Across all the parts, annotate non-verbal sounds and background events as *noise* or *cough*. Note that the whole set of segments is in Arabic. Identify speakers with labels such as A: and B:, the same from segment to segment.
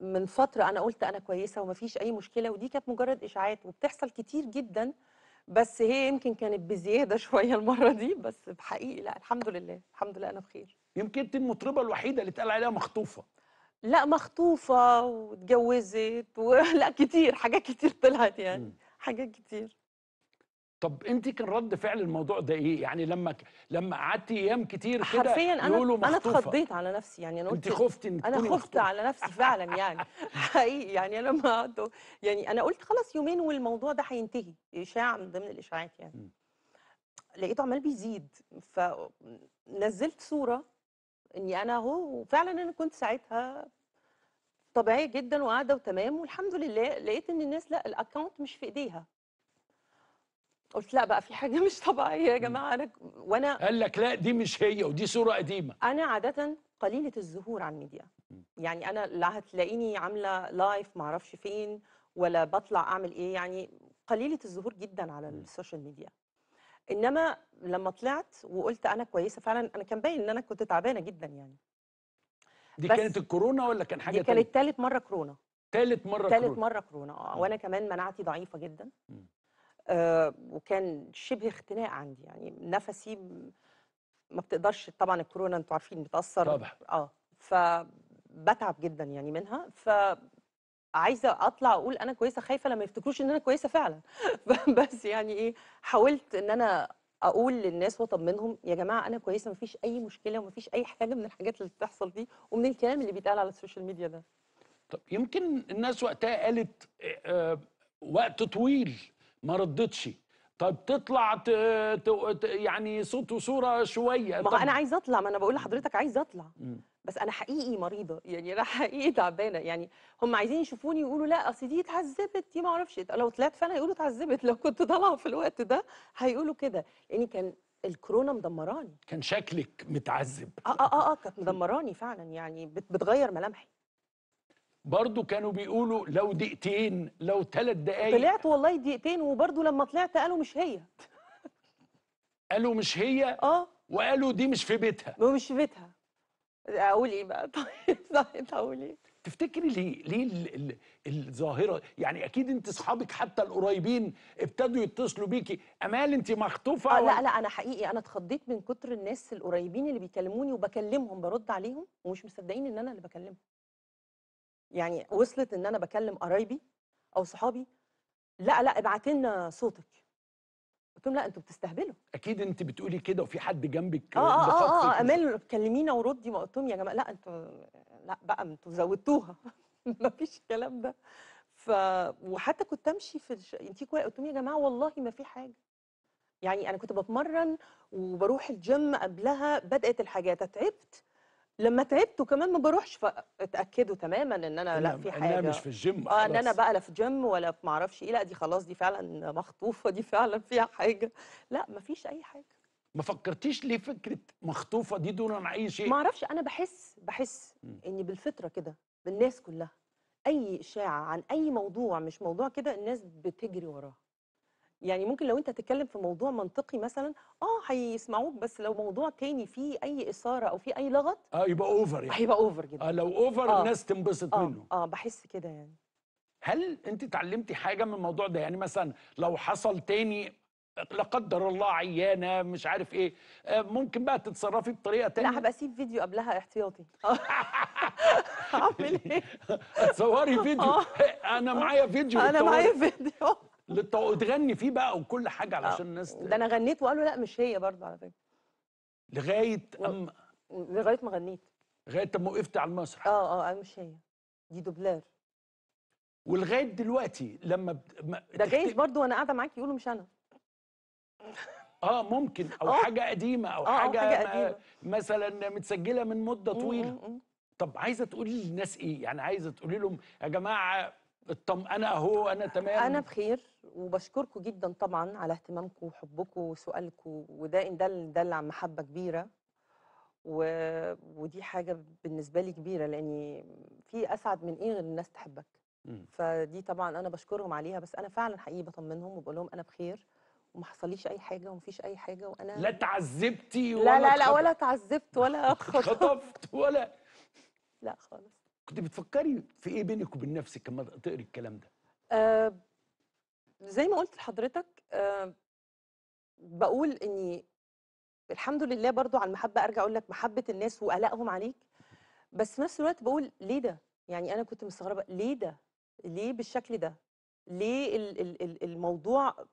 A: من فتره انا قلت انا كويسه ومفيش اي مشكله ودي كانت مجرد اشاعات وبتحصل كتير جدا بس هي يمكن كانت بزياده *laughs* شويه المره دي بس بحقيقي لا الحمد لله الحمد لله انا بخير يمكن انت المطربه الوحيده اللي اتقال عليها مخطوفه لا مخطوفه واتجوزت ولا *laughs* كتير حاجات كتير طلعت يعني حاجات كتير
B: طب انت كان رد فعل الموضوع ده ايه يعني لما لما قعدتي ايام كتير كده حرفيا انا انا اتخضيت
A: على نفسي يعني انا قلت انت خفتي انك انا خفت مخطوفة. على نفسي فعلا يعني *laughs* *laughs* حقيقي يعني انا قعدت يعني انا قلت خلاص يومين والموضوع ده هينتهي اشاعه من ضمن الاشاعات يعني لقيته عمال بيزيد فنزلت صوره اني انا اهو وفعلا انا كنت ساعتها طبيعيه جدا وقاعده وتمام والحمد لله لقيت ان الناس لا الاكونت مش في ايديها قلت لا بقى في حاجه *laughs* مش طبيعيه يا جماعه انا وانا
B: قال لك لا دي مش هي ودي صوره قديمه
A: انا عاده قليله الظهور على الميديا يعني انا لا هتلاقيني عامله لايف ما اعرفش فين ولا بطلع اعمل ايه يعني قليله الظهور جدا على السوشيال ميديا انما لما طلعت وقلت انا كويسه فعلا انا كان باين ان انا كنت تعبانه جدا يعني
B: دي كانت الكورونا ولا كان حاجه دي كانت
A: ثالث مره كورونا
B: ثالث مره ثالث
A: مره كورونا اه وانا كمان مناعتي ضعيفه جدا آه، وكان شبه اختناق عندي يعني نفسي ما بتقدرش طبعا الكورونا انتوا عارفين بتاثر طبعا اه فبتعب جدا يعني منها ف عايزه اطلع اقول انا كويسه خايفه لما يفتكروش ان انا كويسه فعلا *laughs* بس يعني ايه حاولت ان انا اقول للناس واطمنهم يا جماعه انا كويسه مفيش اي مشكله ومفيش اي حاجه من الحاجات اللي بتحصل دي ومن الكلام اللي بيتقال على السوشيال ميديا ده
B: طب يمكن الناس وقتها قالت آه، آه، وقت طويل ما ردتش طب تطلع ت... ت... يعني صوت وصوره شويه ما طب... انا
A: عايزه اطلع ما انا بقول لحضرتك عايزه اطلع م. بس انا حقيقي مريضه يعني انا حقيقي تعبانه يعني هم عايزين يشوفوني يقولوا لا اصل دي اتعذبت دي ما اعرفش لو طلعت فعلا هيقولوا اتعذبت لو كنت طالعه في الوقت ده هيقولوا كده يعني كان الكورونا مدمراني
B: كان شكلك متعذب
A: اه اه, آه, آه، كانت مدمراني فعلا يعني بتغير ملامحي
B: برضو كانوا بيقولوا لو دقيقتين لو ثلاث دقايق طلعت
A: والله دقيقتين وبرضو لما طلعت قالوا مش هي *laughs*
B: قالوا مش هي اه وقالوا دي مش في بيتها مش في بيتها اقول ايه بقى *laughs* طيب طيب اقول ايه تفتكري ليه ليه الظاهره يعني اكيد انت اصحابك حتى القريبين ابتدوا يتصلوا بيكي امال انت مخطوفه آه لا لا
A: انا حقيقي انا اتخضيت من كتر الناس القريبين اللي بيكلموني وبكلمهم برد عليهم ومش مصدقين ان انا اللي بكلمهم يعني وصلت ان انا بكلم قرايبي او صحابي لا لا ابعت لنا صوتك قلت لهم لا انتوا بتستهبلوا
B: اكيد انت بتقولي كده وفي حد جنبك اه اه اه, آه, آه، امال
A: كلمينا وردي ما قلت لهم يا جماعه لا انتوا لا بقى انتوا زودتوها *laughs* ما فيش الكلام ده ف وحتى كنت امشي في الش... انت كويس قلت لهم يا جماعه والله ما في حاجه يعني انا كنت بتمرن وبروح الجيم قبلها بدات الحاجات تعبت لما تعبت وكمان ما بروحش اتاكدوا تماما ان انا لا في حاجه انا مش في الجيم اه ان انا بقى لا في جيم ولا ما اعرفش ايه لا دي خلاص دي فعلا مخطوفه دي فعلا فيها حاجه لا ما فيش اي حاجه
B: ما فكرتيش ليه فكره مخطوفه دي دون عن اي شيء ما
A: اعرفش انا بحس بحس اني بالفطره كده بالناس كلها اي اشاعه عن اي موضوع مش موضوع كده الناس بتجري وراها يعني ممكن لو انت تتكلم في موضوع منطقي مثلا اه هيسمعوك بس لو موضوع تاني فيه اي اثاره او فيه اي لغط
B: اه يبقى اوفر يعني هيبقى اوفر جدا اه لو اوفر آه. الناس تنبسط آه. منه
A: اه بحس كده يعني
B: هل انت اتعلمتي حاجه من الموضوع ده يعني مثلا لو حصل تاني لا قدر الله عيانه مش عارف ايه آه، ممكن بقى تتصرفي
A: بطريقه تانية لا هبقى اسيب فيديو قبلها احتياطي *laughs* اعمل
B: آه. *laughs* ايه؟ اتصوري فيديو آه. *laughs* انا معايا فيديو انا معايا فيديو تغني فيه بقى وكل حاجه آه. علشان
A: الناس ده انا غنيت وقالوا لا مش هي برضه على فكره لغايه و... اما لغايه ما غنيت لغايه اما وقفت على المسرح اه اه مش هي دي دوبلير
B: ولغايه دلوقتي لما ب... ما...
A: ده تخت... جايز برضه وانا قاعده معاك يقولوا مش انا
B: اه ممكن او أوه. حاجه قديمه او أوه آه، حاجه, حاجة قديمة. مثلا متسجله من مده طويله طب عايزه تقولي للناس ايه يعني عايزه تقولي لهم يا جماعه الطمأنة أهو أنا تمام أنا
A: بخير وبشكركم جدا طبعا على اهتمامكم وحبكم وسؤالكم وده إن دل دل عن محبة كبيرة و... ودي حاجة بالنسبة لي كبيرة لأني في أسعد من إيه غير الناس تحبك م. فدي طبعا أنا بشكرهم عليها بس أنا فعلا حقيقي بطمنهم وبقول لهم أنا بخير وما حصليش اي حاجه ومفيش اي حاجه وانا لا
B: تعذبتي ولا لا لا, لا ولا
A: تعذبت ولا *laughs* اتخطفت ولا لا خالص
B: كنت بتفكري في ايه بينك وبين نفسك لما تقري الكلام ده
A: آه زي ما قلت لحضرتك آه بقول اني الحمد لله برضو على المحبه ارجع اقول لك محبه الناس وقلقهم عليك بس في نفس الوقت بقول ليه ده يعني انا كنت مستغربه ليه ده ليه بالشكل ده ليه الموضوع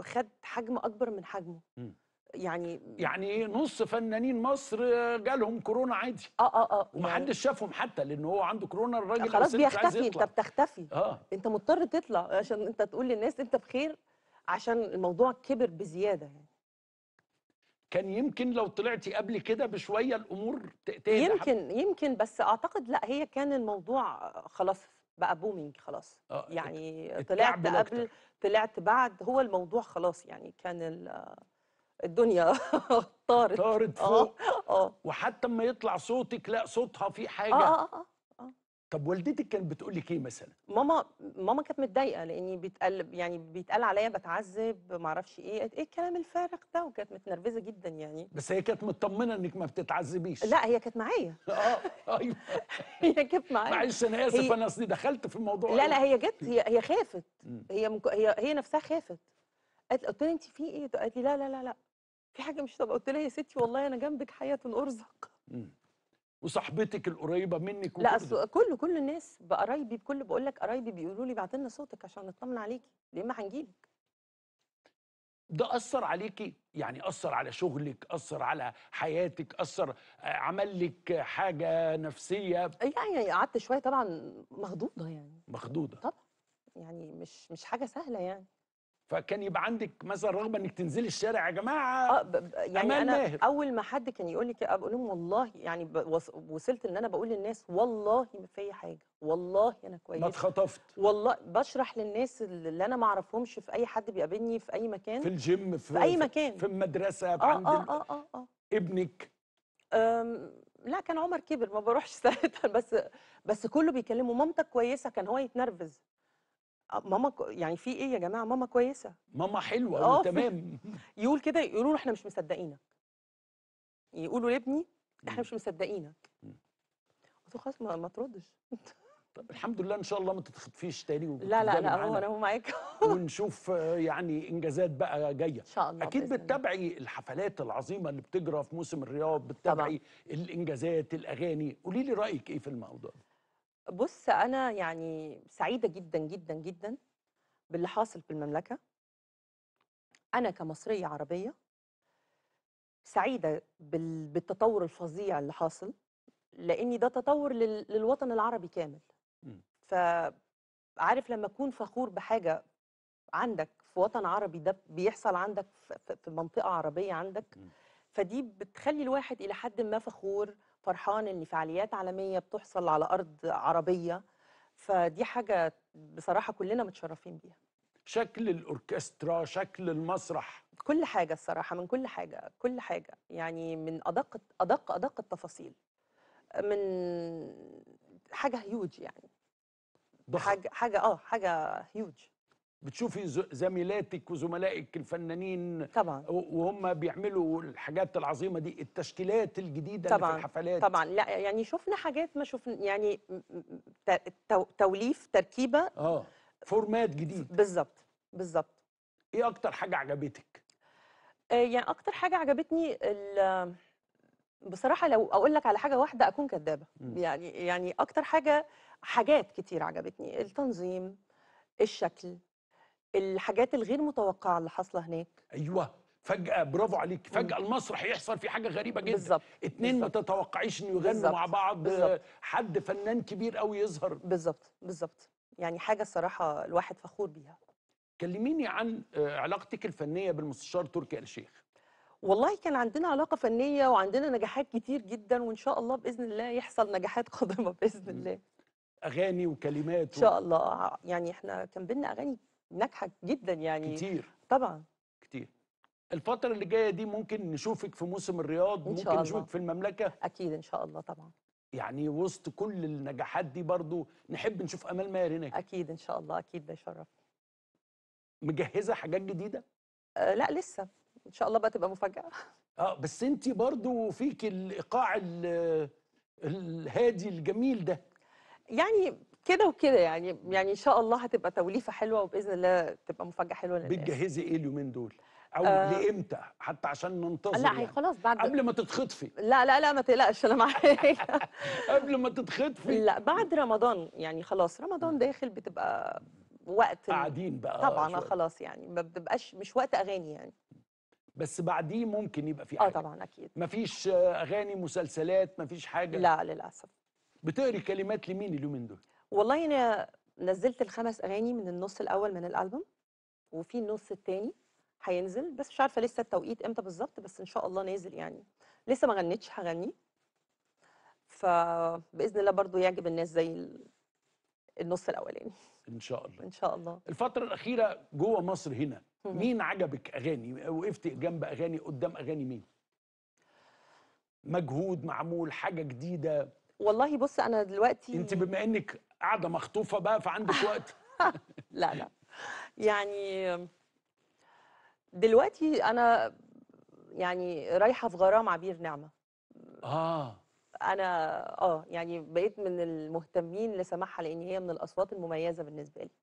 A: خد حجم اكبر من حجمه م. يعني يعني نص فنانين
B: مصر جالهم كورونا عادي اه اه اه يعني ومحدش شافهم حتى لان هو عنده كورونا الراجل خلاص بيختفي انت
A: بتختفي اه انت مضطر تطلع عشان انت تقول للناس انت بخير عشان الموضوع كبر بزياده يعني
B: كان يمكن لو طلعتي قبل كده بشويه الامور تهدى يمكن
A: يمكن بس اعتقد لا هي كان الموضوع خلاص بقى بومينج خلاص آه يعني طلعت قبل طلعت بعد هو الموضوع خلاص يعني كان الدنيا *laughs* طارت طارت آه، فوق
B: اه وحتى اما يطلع صوتك لا صوتها في آه، حاجه اه اه اه طب والدتك كانت بتقول لك ايه مثلا؟
A: ماما ماما كانت متضايقه لاني بيتقال يعني بيتقال عليا بتعذب ما اعرفش ايه ايه الكلام الفارغ ده وكانت متنرفزه جدا يعني
B: بس هي كانت مطمنه انك ما بتتعذبيش
A: لا هي كانت معايا *laughs* اه ايوه *laughs* هي كانت معايا معلش انا اسف انا اصلي
B: دخلت في الموضوع لا لا
A: هي جت هي هي خافت هي هي هي نفسها خافت قالت قلت لها انت في ايه؟ قالت لي لا لا لا لا في حاجه مش طب قلت لها يا ستي والله انا جنبك حياه ارزق
B: وصاحبتك القريبه منك لا اصل
A: كل كل الناس بقرايبي بكل بقول لك قرايبي بيقولوا لي بعت لنا صوتك عشان نطمن عليكي يا اما هنجيلك
B: ده اثر عليكي يعني اثر على شغلك اثر على حياتك اثر آه، عمل لك حاجه نفسيه
A: يعني قعدت شويه طبعا مخضوضه يعني
B: مخضوضه طبعا يعني مش مش حاجه سهله يعني فكان يبقى عندك مثلا رغبه انك تنزلي الشارع يا جماعه اه يعني انا ماهر.
A: اول ما حد كان يقول لي كده بقول لهم والله يعني وصلت ان انا بقول للناس والله ما في حاجه والله انا كويسه ما اتخطفت والله بشرح للناس اللي انا ما اعرفهمش في اي حد بيقابلني في اي مكان في الجيم في, في اي مكان في المدرسه آه عند آه آه آه آه. ابنك لا كان عمر كبر ما بروحش *laughs* ساعتها بس بس كله بيكلمه مامتك كويسه كان هو يتنرفز آه، ماما يعني في ايه يا جماعه ماما كويسه ماما حلوه أيوة، اه تمام *laughs* يقول كده يقولوا له احنا مش مصدقينك يقولوا لابني احنا مش مصدقينك قلت له خلاص ما تردش طب
B: الحمد لله ان شاء الله ما تتخطفيش تاني لا لا لا هو انا هو معاك *laughs* ونشوف آه، يعني انجازات بقى جايه ان شاء الله اكيد بتتابعي الحفلات العظيمه اللي بتجرى في موسم الرياض بتتابعي الانجازات الاغاني قولي لي رايك ايه في الموضوع ده
A: بص أنا يعني سعيدة جدًا، جدًا، جدًا باللي حاصل في المملكة. أنا كمصرية عربية سعيدة بالتطوّر الفظيع اللي حاصل، لإن ده تطوّر للوطن العربي كامل. فعارف إمم. ف عارف لمّا تكون فخور بحاجة عندك في وطن عربي، ده بيحصل عندك في منطقة عربية عندك، إمم. فدي بتخلّي الواحد إلى حدٍ ما فخور. فرحان ان فعاليات عالميه بتحصل على ارض عربيه فدي حاجه بصراحه كلنا متشرفين بيها
B: شكل الاوركسترا
A: شكل المسرح كل حاجه الصراحه من كل حاجه كل حاجه يعني من ادق ادق ادق التفاصيل من حاجه هيوج يعني ضخم. حاجه حاجه اه حاجه هيوج بتشوفي زميلاتك
B: وزملائك الفنانين طبعا وهم بيعملوا الحاجات العظيمه دي التشكيلات
A: الجديده طبعا اللي في الحفلات طبعا لا يعني شفنا حاجات ما شفنا يعني توليف تركيبه اه فورمات جديد بالظبط بالظبط ايه اكتر حاجه
B: عجبتك
A: آه يعني اكتر حاجه عجبتني بصراحه لو اقول لك على حاجه واحده اكون كذابه يعني يعني اكتر حاجه حاجات كتير عجبتني التنظيم الشكل الحاجات الغير متوقعه اللي حاصله هناك
B: ايوه فجاه برافو عليك فجاه مم. المسرح يحصل فيه حاجه غريبه جدا بالزبط. اتنين بالزبط. ما تتوقعيش
A: انه يغنوا مع بعض بالزبط. حد فنان كبير قوي يظهر بالظبط بالظبط يعني حاجه الصراحه الواحد فخور بيها كلميني عن آه، علاقتك الفنيه بالمستشار تركي آل الشيخ والله كان عندنا علاقه فنيه وعندنا نجاحات كتير جدا وان شاء الله باذن الله يحصل نجاحات *laughs* قادمه باذن الله اغاني وكلمات و... ان شاء الله يعني احنا كان بينا اغاني ناجحه جدا يعني كتير طبعا
B: كتير الفتره اللي جايه دي ممكن نشوفك في موسم الرياض إن شاء ممكن نشوفك في المملكه اكيد ان شاء الله طبعا يعني وسط كل النجاحات دي برضو نحب
A: نشوف امال ماهر هناك اكيد ان شاء الله اكيد ده شرف مجهزه حاجات جديده أه لا لسه ان شاء الله بقى تبقى مفاجاه
B: اه بس انت برضو فيك الايقاع الهادي الجميل ده
A: يعني كده وكده يعني يعني ان شاء الله هتبقى توليفه حلوه وباذن الله تبقى مفاجاه حلوه للناس بتجهزي ايه
B: اليومين دول؟ او آه لامتى حتى عشان ننتظر لا يعني. خلاص بعد قبل ما تتخطفي
A: لا لا لا ما تقلقش انا معاك *laughs* قبل ما تتخطفي لا بعد رمضان يعني خلاص رمضان داخل بتبقى وقت قاعدين بقى طبعا آه، خلاص يعني ما بتبقاش مش وقت اغاني يعني
B: بس بعديه ممكن يبقى في آه، حاجه اه طبعا اكيد مفيش اغاني مسلسلات مفيش حاجه لا للاسف بتقري كلمات لمين اليومين دول
A: والله انا نزلت الخمس اغاني من النص الاول من الالبوم وفي النص الثاني هينزل بس مش عارفه لسه التوقيت امتى بالظبط بس ان شاء الله نازل يعني لسه ما غنيتش هغني فباذن الله برضو يعجب الناس زي النص الاولاني ان شاء الله ان شاء الله
B: الفتره الاخيره جوه مصر هنا مين عجبك اغاني وقفت جنب اغاني قدام اغاني مين مجهود معمول حاجه جديده
A: والله بص انا دلوقتي انت بما
B: انك قاعده مخطوفه بقى فعندك *laughs* وقت لا لا
A: يعني دلوقتي انا يعني رايحه في غرام عبير نعمه اه انا اه يعني بقيت من المهتمين لسماحها لان هي من الاصوات المميزه بالنسبه لي